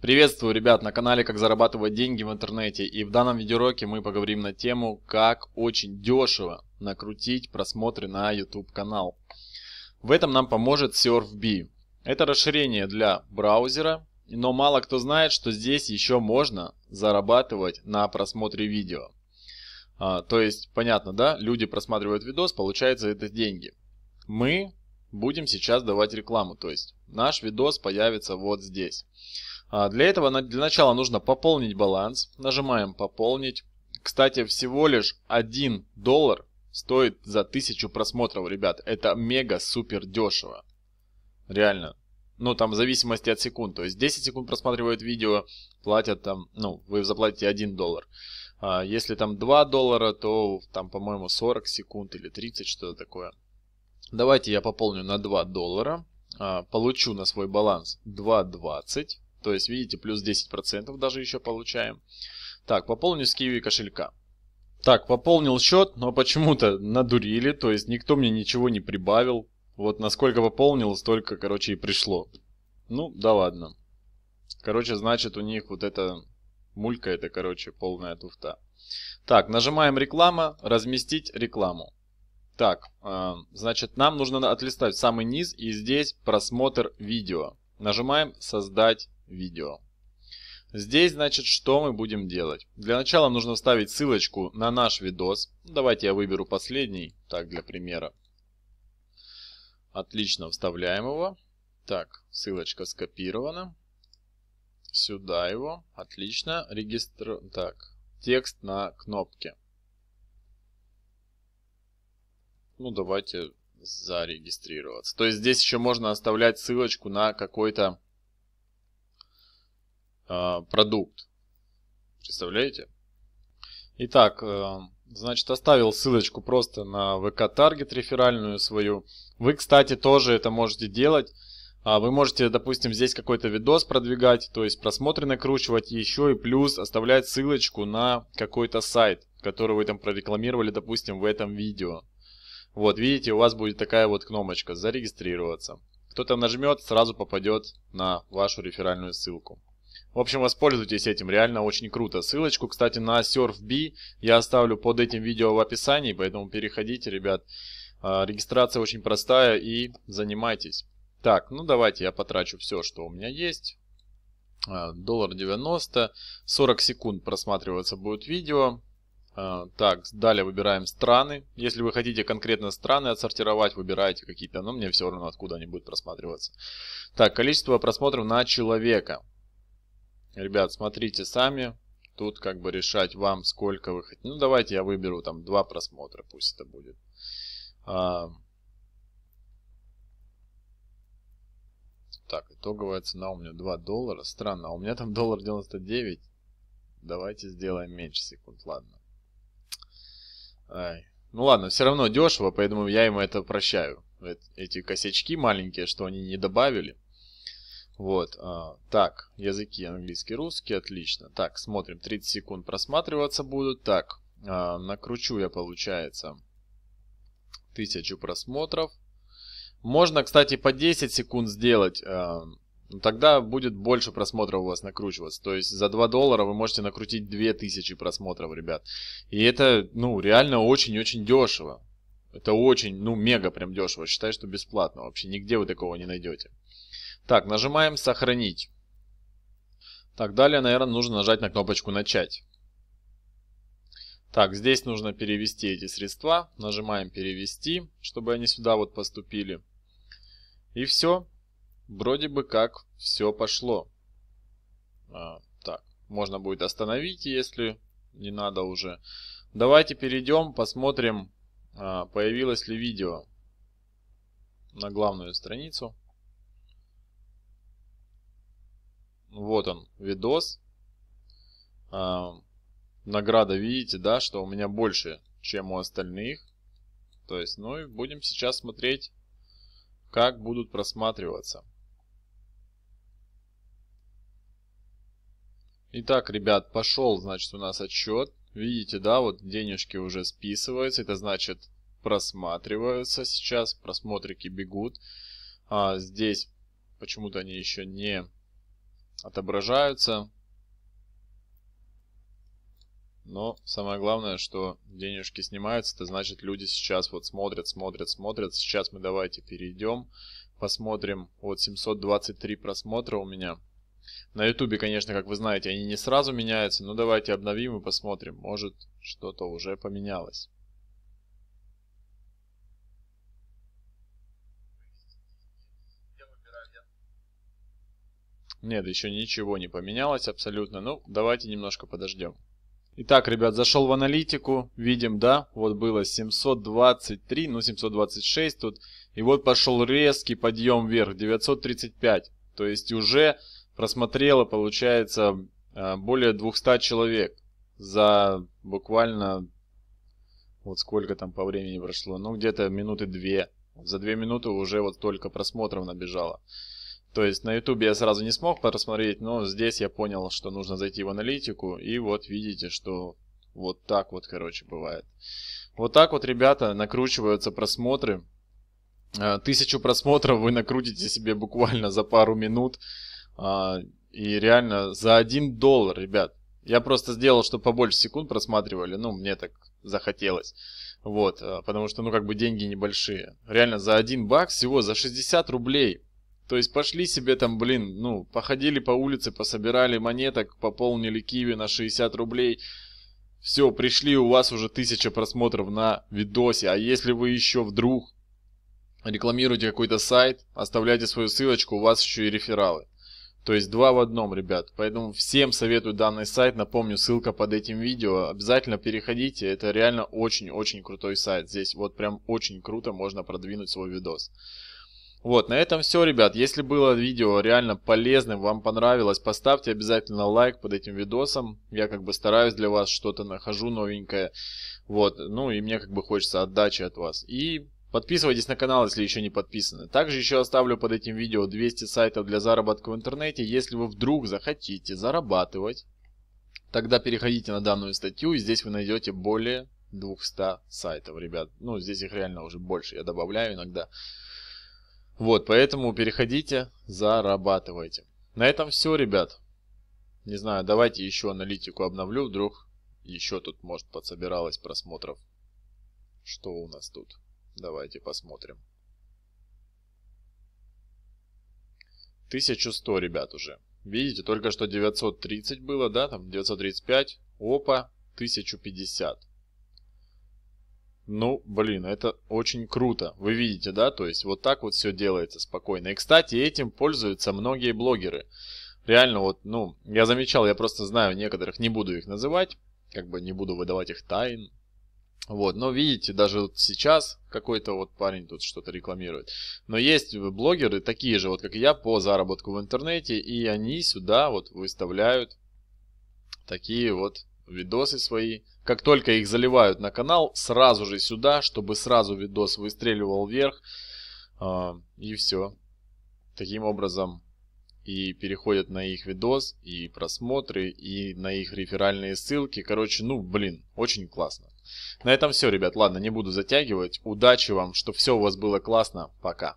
Приветствую, ребят, на канале «Как зарабатывать деньги в интернете» и в данном видеоуроке мы поговорим на тему, как очень дешево накрутить просмотры на YouTube канал. В этом нам поможет SurfB. Это расширение для браузера, но мало кто знает, что здесь еще можно зарабатывать на просмотре видео. А, то есть, понятно, да, люди просматривают видос, получается это деньги. Мы будем сейчас давать рекламу, то есть наш видос появится вот здесь. А, для этого для начала нужно пополнить баланс. Нажимаем «Пополнить». Кстати, всего лишь 1 доллар стоит за 1000 просмотров, ребят. Это мега-супер дешево. Реально. Ну, там в зависимости от секунд. То есть 10 секунд просматривают видео, платят там, ну, вы заплатите 1 доллар. А если там 2 доллара, то там, по-моему, 40 секунд или 30, что-то такое. Давайте я пополню на 2 доллара. А, получу на свой баланс 2.20. То есть, видите, плюс 10% даже еще получаем. Так, пополню с Киви кошелька. Так, пополнил счет, но почему-то надурили, то есть никто мне ничего не прибавил. Вот насколько пополнил, столько, короче, и пришло. Ну, да ладно. Короче, значит, у них вот эта мулька, это, короче, полная туфта. Так, нажимаем реклама, разместить рекламу. Так, э, значит, нам нужно отлистать в самый низ и здесь просмотр видео. Нажимаем создать видео. Здесь, значит, что мы будем делать? Для начала нужно вставить ссылочку на наш видос. Давайте я выберу последний, так, для примера. Отлично, вставляем его. Так, ссылочка скопирована. Сюда его. Отлично. Регистр... Так, текст на кнопке. Ну, давайте зарегистрироваться. То есть здесь еще можно оставлять ссылочку на какой-то Э, продукт. Представляете? Итак, э, значит, оставил ссылочку просто на VK-таргет реферальную свою. Вы, кстати, тоже это можете делать. А, вы можете, допустим, здесь какой-то видос продвигать, то есть просмотры накручивать еще и плюс оставлять ссылочку на какой-то сайт, который вы там прорекламировали, допустим, в этом видео. Вот, видите, у вас будет такая вот кнопочка «Зарегистрироваться». Кто то нажмет, сразу попадет на вашу реферальную ссылку. В общем, воспользуйтесь этим, реально очень круто. Ссылочку, кстати, на SurfB я оставлю под этим видео в описании, поэтому переходите, ребят. А, регистрация очень простая и занимайтесь. Так, ну давайте я потрачу все, что у меня есть. А, доллар 90. 40 секунд просматриваться будет видео. А, так, далее выбираем страны. Если вы хотите конкретно страны отсортировать, выбираете какие-то, но мне все равно откуда они будут просматриваться. Так, количество просмотров на человека. Ребят, смотрите сами. Тут как бы решать вам, сколько вы хотите. Ну, давайте я выберу там два просмотра, пусть это будет. А... Так, итоговая цена у меня 2 доллара. Странно, а у меня там доллар 99. Давайте сделаем меньше секунд, ладно. Ай. Ну ладно, все равно дешево, поэтому я ему это прощаю. Эти косячки маленькие, что они не добавили. Вот, а, так, языки английский, русский, отлично. Так, смотрим, 30 секунд просматриваться будут. Так, а, накручу я, получается, тысячу просмотров. Можно, кстати, по 10 секунд сделать, а, ну, тогда будет больше просмотров у вас накручиваться. То есть за 2 доллара вы можете накрутить 2000 просмотров, ребят. И это, ну, реально очень-очень дешево. Это очень, ну, мега прям дешево. Считай, что бесплатно. Вообще нигде вы такого не найдете. Так, нажимаем «Сохранить». Так, далее, наверное, нужно нажать на кнопочку «Начать». Так, здесь нужно перевести эти средства. Нажимаем «Перевести», чтобы они сюда вот поступили. И все. Вроде бы как все пошло. А, так, можно будет остановить, если не надо уже. Давайте перейдем, посмотрим, а, появилось ли видео на главную страницу. Вот он, видос. А, награда, видите, да, что у меня больше, чем у остальных. То есть, ну и будем сейчас смотреть, как будут просматриваться. Итак, ребят, пошел, значит, у нас отчет. Видите, да, вот денежки уже списываются. Это значит, просматриваются сейчас, просмотрики бегут. А, здесь почему-то они еще не отображаются. Но самое главное, что денежки снимаются, это значит люди сейчас вот смотрят, смотрят, смотрят. Сейчас мы давайте перейдем, посмотрим. Вот 723 просмотра у меня. На ютубе, конечно, как вы знаете, они не сразу меняются, но давайте обновим и посмотрим. Может что-то уже поменялось. Нет, еще ничего не поменялось абсолютно, ну давайте немножко подождем. Итак, ребят, зашел в аналитику, видим, да, вот было 723, ну 726 тут, и вот пошел резкий подъем вверх, 935, то есть уже просмотрело, получается, а, более 200 человек за буквально, вот сколько там по времени прошло, ну где-то минуты две, за две минуты уже вот только просмотров набежало. То есть на YouTube я сразу не смог посмотреть, но здесь я понял, что нужно зайти в аналитику, и вот видите, что вот так вот, короче, бывает. Вот так вот, ребята, накручиваются просмотры. А, тысячу просмотров вы накрутите себе буквально за пару минут. А, и реально за 1 доллар, ребят. Я просто сделал, чтобы побольше секунд просматривали. Ну, мне так захотелось. Вот, а, потому что, ну, как бы деньги небольшие. Реально за 1 бакс, всего за 60 рублей то есть пошли себе там, блин, ну, походили по улице, пособирали монеток, пополнили киви на 60 рублей. Все, пришли, у вас уже тысяча просмотров на видосе. А если вы еще вдруг рекламируете какой-то сайт, оставляйте свою ссылочку, у вас еще и рефералы. То есть два в одном, ребят. Поэтому всем советую данный сайт. Напомню, ссылка под этим видео. Обязательно переходите. Это реально очень-очень крутой сайт. Здесь вот прям очень круто можно продвинуть свой видос. Вот, на этом все, ребят. Если было видео реально полезным, вам понравилось, поставьте обязательно лайк под этим видосом. Я как бы стараюсь для вас, что-то нахожу новенькое. Вот, ну и мне как бы хочется отдачи от вас. И Подписывайтесь на канал, если еще не подписаны. Также еще оставлю под этим видео 200 сайтов для заработка в интернете. Если вы вдруг захотите зарабатывать, тогда переходите на данную статью, и здесь вы найдете более 200 сайтов, ребят. Ну, здесь их реально уже больше, я добавляю иногда. Вот, поэтому переходите, зарабатывайте. На этом все, ребят. Не знаю, давайте еще аналитику обновлю, вдруг еще тут, может, подсобиралось просмотров. Что у нас тут? Давайте посмотрим. 1100, ребят, уже. Видите, только что 930 было, да, там 935. Опа, 1050. Ну, блин, это очень круто. Вы видите, да? То есть вот так вот все делается спокойно. И, кстати, этим пользуются многие блогеры. Реально вот, ну, я замечал, я просто знаю некоторых, не буду их называть, как бы не буду выдавать их тайн. Вот, но видите, даже вот сейчас какой-то вот парень тут что-то рекламирует. Но есть блогеры такие же, вот как я, по заработку в интернете, и они сюда вот выставляют такие вот видосы свои. Как только их заливают на канал, сразу же сюда, чтобы сразу видос выстреливал вверх. А, и все. Таким образом и переходят на их видос, и просмотры, и на их реферальные ссылки. Короче, ну, блин, очень классно. На этом все, ребят. Ладно, не буду затягивать. Удачи вам, что все у вас было классно. Пока.